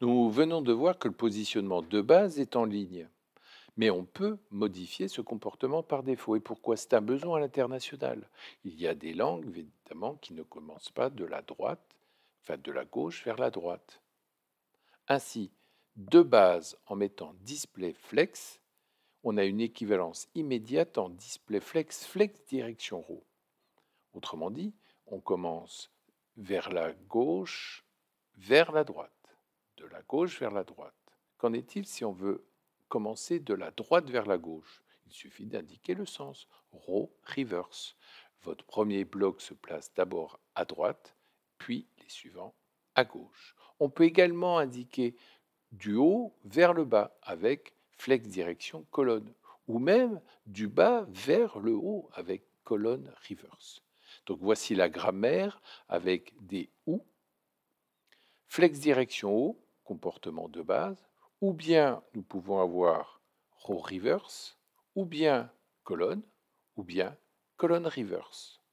Nous venons de voir que le positionnement de base est en ligne, mais on peut modifier ce comportement par défaut. Et pourquoi c'est un besoin à l'international Il y a des langues, évidemment, qui ne commencent pas de la droite, enfin de la gauche vers la droite. Ainsi, de base, en mettant display flex, on a une équivalence immédiate en display flex flex direction row. Autrement dit, on commence vers la gauche, vers la droite la gauche vers la droite. Qu'en est-il si on veut commencer de la droite vers la gauche Il suffit d'indiquer le sens. Row reverse. Votre premier bloc se place d'abord à droite, puis les suivants à gauche. On peut également indiquer du haut vers le bas avec flex direction colonne, ou même du bas vers le haut avec colonne reverse. Donc voici la grammaire avec des ou, flex direction haut, comportement de base, ou bien nous pouvons avoir row reverse, ou bien colonne, ou bien colonne reverse.